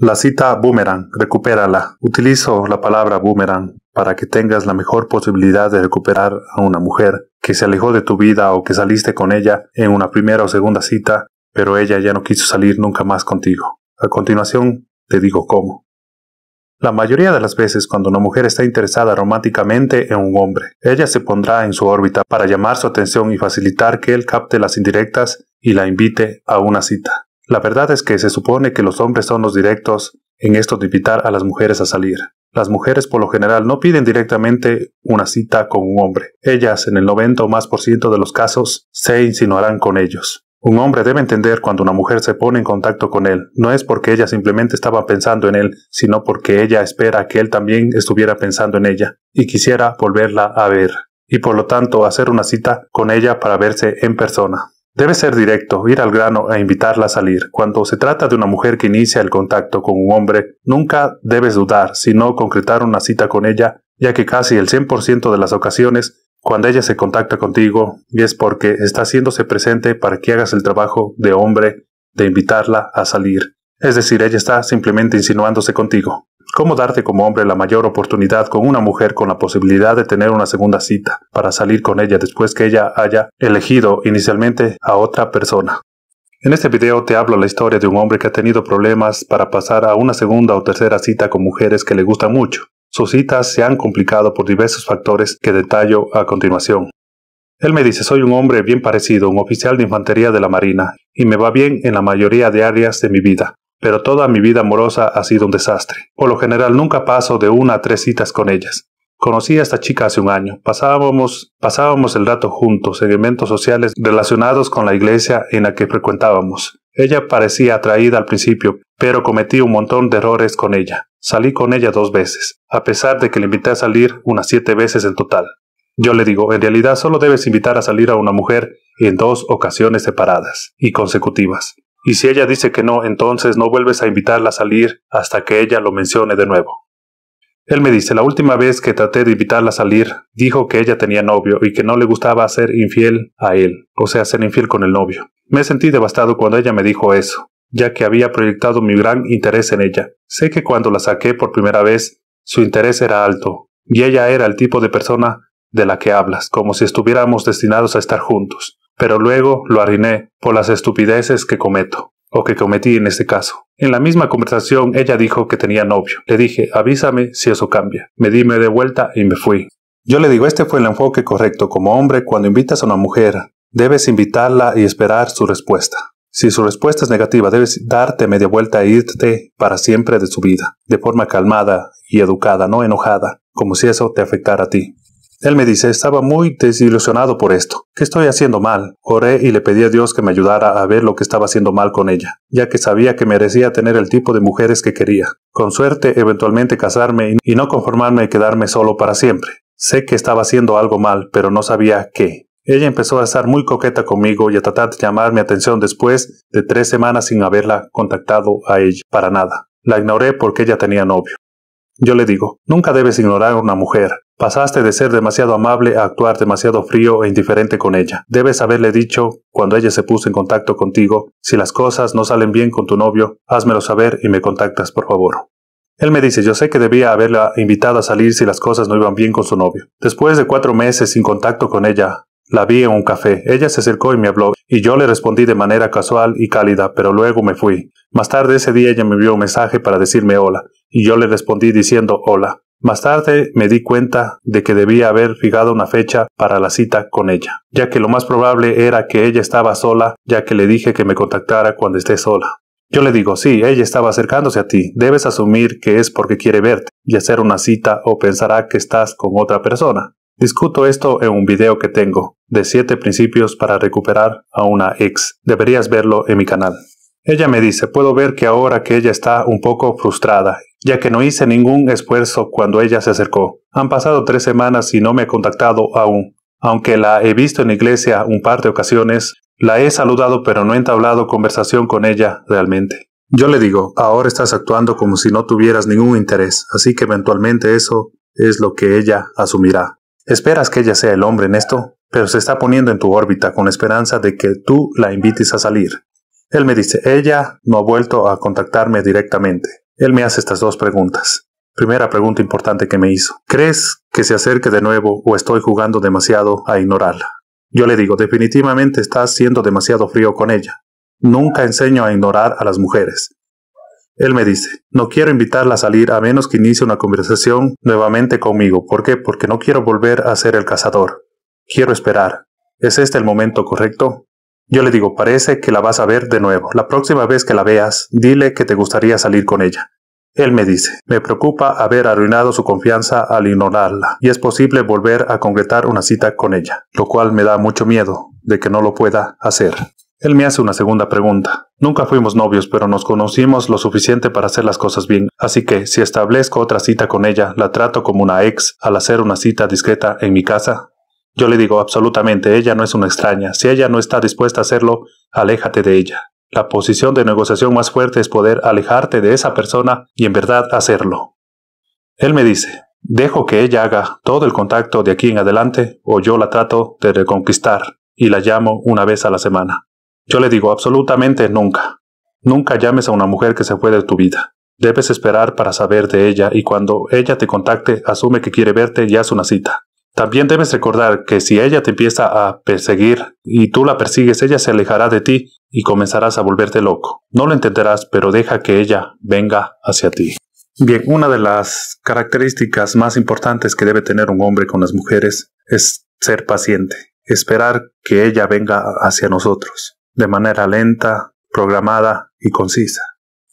La cita boomerang, recupérala. Utilizo la palabra boomerang para que tengas la mejor posibilidad de recuperar a una mujer que se alejó de tu vida o que saliste con ella en una primera o segunda cita, pero ella ya no quiso salir nunca más contigo. A continuación, te digo cómo. La mayoría de las veces cuando una mujer está interesada románticamente en un hombre, ella se pondrá en su órbita para llamar su atención y facilitar que él capte las indirectas y la invite a una cita. La verdad es que se supone que los hombres son los directos en esto de invitar a las mujeres a salir. Las mujeres por lo general no piden directamente una cita con un hombre. Ellas, en el 90 o más por ciento de los casos, se insinuarán con ellos. Un hombre debe entender cuando una mujer se pone en contacto con él. No es porque ella simplemente estaba pensando en él, sino porque ella espera que él también estuviera pensando en ella y quisiera volverla a ver, y por lo tanto hacer una cita con ella para verse en persona. Debe ser directo, ir al grano e invitarla a salir. Cuando se trata de una mujer que inicia el contacto con un hombre, nunca debes dudar, sino concretar una cita con ella, ya que casi el 100% de las ocasiones, cuando ella se contacta contigo, es porque está haciéndose presente para que hagas el trabajo de hombre de invitarla a salir. Es decir, ella está simplemente insinuándose contigo. ¿Cómo darte como hombre la mayor oportunidad con una mujer con la posibilidad de tener una segunda cita para salir con ella después que ella haya elegido inicialmente a otra persona? En este video te hablo la historia de un hombre que ha tenido problemas para pasar a una segunda o tercera cita con mujeres que le gustan mucho. Sus citas se han complicado por diversos factores que detallo a continuación. Él me dice, soy un hombre bien parecido, un oficial de infantería de la Marina, y me va bien en la mayoría de áreas de mi vida pero toda mi vida amorosa ha sido un desastre. Por lo general nunca paso de una a tres citas con ellas. Conocí a esta chica hace un año. Pasábamos, pasábamos el rato juntos en eventos sociales relacionados con la iglesia en la que frecuentábamos. Ella parecía atraída al principio, pero cometí un montón de errores con ella. Salí con ella dos veces, a pesar de que le invité a salir unas siete veces en total. Yo le digo, en realidad solo debes invitar a salir a una mujer en dos ocasiones separadas y consecutivas. Y si ella dice que no, entonces no vuelves a invitarla a salir hasta que ella lo mencione de nuevo. Él me dice, la última vez que traté de invitarla a salir, dijo que ella tenía novio y que no le gustaba ser infiel a él, o sea, ser infiel con el novio. Me sentí devastado cuando ella me dijo eso, ya que había proyectado mi gran interés en ella. Sé que cuando la saqué por primera vez, su interés era alto, y ella era el tipo de persona de la que hablas, como si estuviéramos destinados a estar juntos pero luego lo arruiné por las estupideces que cometo, o que cometí en este caso. En la misma conversación ella dijo que tenía novio. Le dije, avísame si eso cambia. Me dime de vuelta y me fui. Yo le digo, este fue el enfoque correcto. Como hombre, cuando invitas a una mujer, debes invitarla y esperar su respuesta. Si su respuesta es negativa, debes darte media vuelta e irte para siempre de su vida, de forma calmada y educada, no enojada, como si eso te afectara a ti. Él me dice, estaba muy desilusionado por esto. ¿Qué estoy haciendo mal? Oré y le pedí a Dios que me ayudara a ver lo que estaba haciendo mal con ella, ya que sabía que merecía tener el tipo de mujeres que quería. Con suerte, eventualmente casarme y no conformarme y quedarme solo para siempre. Sé que estaba haciendo algo mal, pero no sabía qué. Ella empezó a estar muy coqueta conmigo y a tratar de llamar mi atención después de tres semanas sin haberla contactado a ella para nada. La ignoré porque ella tenía novio. Yo le digo, nunca debes ignorar a una mujer. Pasaste de ser demasiado amable a actuar demasiado frío e indiferente con ella. Debes haberle dicho, cuando ella se puso en contacto contigo, si las cosas no salen bien con tu novio, házmelo saber y me contactas, por favor. Él me dice, yo sé que debía haberla invitado a salir si las cosas no iban bien con su novio. Después de cuatro meses sin contacto con ella, la vi en un café. Ella se acercó y me habló, y yo le respondí de manera casual y cálida, pero luego me fui. Más tarde ese día ella me envió un mensaje para decirme hola, y yo le respondí diciendo hola. Más tarde me di cuenta de que debía haber fijado una fecha para la cita con ella, ya que lo más probable era que ella estaba sola, ya que le dije que me contactara cuando esté sola. Yo le digo, sí, ella estaba acercándose a ti, debes asumir que es porque quiere verte y hacer una cita o pensará que estás con otra persona. Discuto esto en un video que tengo, de 7 principios para recuperar a una ex. Deberías verlo en mi canal. Ella me dice, puedo ver que ahora que ella está un poco frustrada ya que no hice ningún esfuerzo cuando ella se acercó. Han pasado tres semanas y no me ha contactado aún. Aunque la he visto en la iglesia un par de ocasiones, la he saludado pero no he entablado conversación con ella realmente. Yo le digo, ahora estás actuando como si no tuvieras ningún interés, así que eventualmente eso es lo que ella asumirá. ¿Esperas que ella sea el hombre en esto? Pero se está poniendo en tu órbita con esperanza de que tú la invites a salir. Él me dice, ella no ha vuelto a contactarme directamente. Él me hace estas dos preguntas. Primera pregunta importante que me hizo. ¿Crees que se acerque de nuevo o estoy jugando demasiado a ignorarla? Yo le digo, definitivamente estás siendo demasiado frío con ella. Nunca enseño a ignorar a las mujeres. Él me dice, no quiero invitarla a salir a menos que inicie una conversación nuevamente conmigo. ¿Por qué? Porque no quiero volver a ser el cazador. Quiero esperar. ¿Es este el momento correcto? Yo le digo, parece que la vas a ver de nuevo. La próxima vez que la veas, dile que te gustaría salir con ella. Él me dice, me preocupa haber arruinado su confianza al ignorarla, y es posible volver a concretar una cita con ella, lo cual me da mucho miedo de que no lo pueda hacer. Él me hace una segunda pregunta. Nunca fuimos novios, pero nos conocimos lo suficiente para hacer las cosas bien, así que si establezco otra cita con ella, la trato como una ex al hacer una cita discreta en mi casa. Yo le digo absolutamente, ella no es una extraña. Si ella no está dispuesta a hacerlo, aléjate de ella. La posición de negociación más fuerte es poder alejarte de esa persona y en verdad hacerlo. Él me dice, dejo que ella haga todo el contacto de aquí en adelante o yo la trato de reconquistar y la llamo una vez a la semana. Yo le digo absolutamente nunca. Nunca llames a una mujer que se fue de tu vida. Debes esperar para saber de ella y cuando ella te contacte asume que quiere verte y haz una cita. También debes recordar que si ella te empieza a perseguir y tú la persigues, ella se alejará de ti y comenzarás a volverte loco. No lo entenderás, pero deja que ella venga hacia ti. Bien, una de las características más importantes que debe tener un hombre con las mujeres es ser paciente, esperar que ella venga hacia nosotros, de manera lenta, programada y concisa.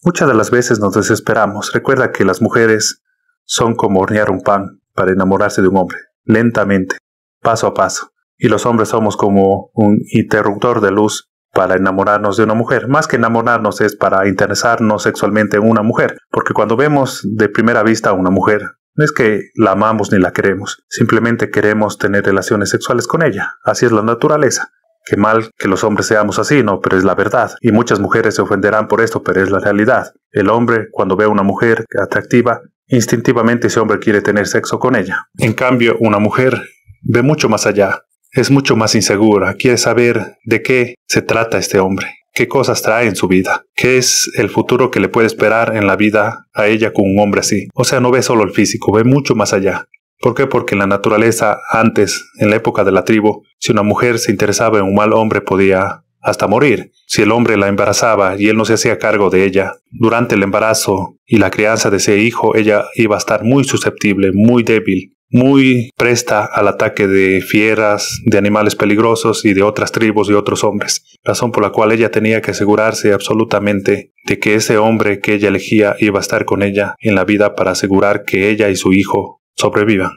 Muchas de las veces nos desesperamos. Recuerda que las mujeres son como hornear un pan para enamorarse de un hombre lentamente, paso a paso. Y los hombres somos como un interruptor de luz para enamorarnos de una mujer. Más que enamorarnos es para interesarnos sexualmente en una mujer, porque cuando vemos de primera vista a una mujer, no es que la amamos ni la queremos, simplemente queremos tener relaciones sexuales con ella, así es la naturaleza. Qué mal que los hombres seamos así, no, pero es la verdad. Y muchas mujeres se ofenderán por esto, pero es la realidad. El hombre, cuando ve a una mujer atractiva, instintivamente ese hombre quiere tener sexo con ella. En cambio, una mujer ve mucho más allá. Es mucho más insegura, quiere saber de qué se trata este hombre, qué cosas trae en su vida, qué es el futuro que le puede esperar en la vida a ella con un hombre así. O sea, no ve solo el físico, ve mucho más allá. ¿Por qué? Porque en la naturaleza, antes, en la época de la tribu, si una mujer se interesaba en un mal hombre podía hasta morir. Si el hombre la embarazaba y él no se hacía cargo de ella, durante el embarazo y la crianza de ese hijo, ella iba a estar muy susceptible, muy débil, muy presta al ataque de fieras, de animales peligrosos y de otras tribus y otros hombres, razón por la cual ella tenía que asegurarse absolutamente de que ese hombre que ella elegía iba a estar con ella en la vida para asegurar que ella y su hijo sobrevivan.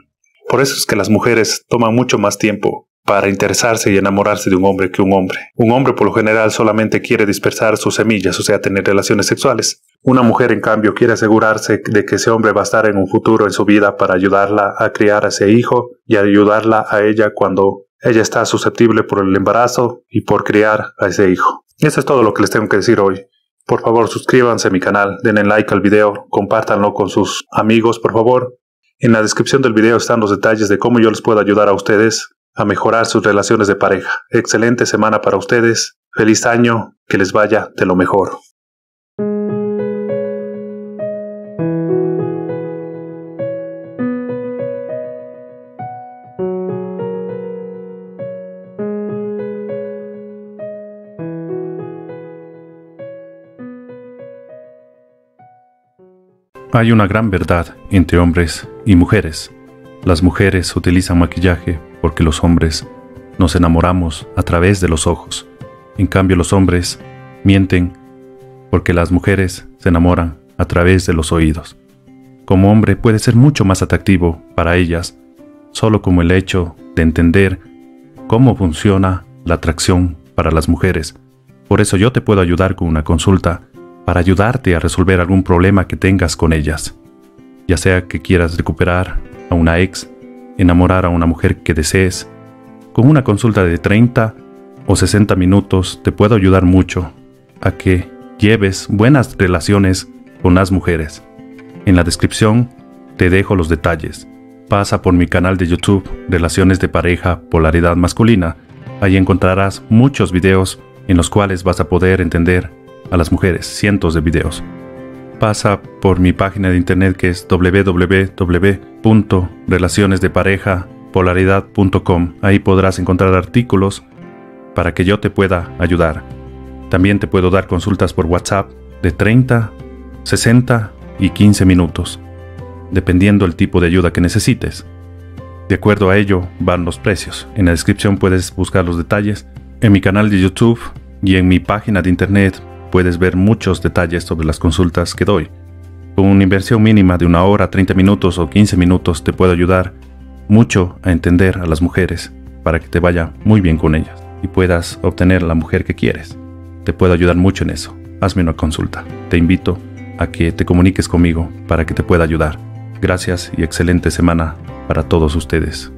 Por eso es que las mujeres toman mucho más tiempo para interesarse y enamorarse de un hombre que un hombre. Un hombre por lo general solamente quiere dispersar sus semillas, o sea, tener relaciones sexuales. Una mujer, en cambio, quiere asegurarse de que ese hombre va a estar en un futuro en su vida para ayudarla a criar a ese hijo y ayudarla a ella cuando ella está susceptible por el embarazo y por criar a ese hijo. Y eso es todo lo que les tengo que decir hoy. Por favor, suscríbanse a mi canal, denle like al video, compártanlo con sus amigos, por favor, en la descripción del video están los detalles de cómo yo les puedo ayudar a ustedes a mejorar sus relaciones de pareja. Excelente semana para ustedes. Feliz año. Que les vaya de lo mejor. Hay una gran verdad entre hombres y mujeres. Las mujeres utilizan maquillaje porque los hombres nos enamoramos a través de los ojos. En cambio los hombres mienten porque las mujeres se enamoran a través de los oídos. Como hombre puede ser mucho más atractivo para ellas solo como el hecho de entender cómo funciona la atracción para las mujeres. Por eso yo te puedo ayudar con una consulta para ayudarte a resolver algún problema que tengas con ellas, ya sea que quieras recuperar a una ex, enamorar a una mujer que desees. Con una consulta de 30 o 60 minutos te puedo ayudar mucho a que lleves buenas relaciones con las mujeres. En la descripción te dejo los detalles. Pasa por mi canal de YouTube Relaciones de pareja, polaridad masculina. Ahí encontrarás muchos videos en los cuales vas a poder entender a las mujeres, cientos de videos. Pasa por mi página de internet que es www.relacionesdeparejapolaridad.com. Ahí podrás encontrar artículos para que yo te pueda ayudar. También te puedo dar consultas por WhatsApp de 30, 60 y 15 minutos, dependiendo el tipo de ayuda que necesites. De acuerdo a ello van los precios. En la descripción puedes buscar los detalles en mi canal de YouTube y en mi página de internet puedes ver muchos detalles sobre las consultas que doy. Con una inversión mínima de una hora, 30 minutos o 15 minutos te puedo ayudar mucho a entender a las mujeres para que te vaya muy bien con ellas y puedas obtener la mujer que quieres. Te puedo ayudar mucho en eso. Hazme una consulta. Te invito a que te comuniques conmigo para que te pueda ayudar. Gracias y excelente semana para todos ustedes.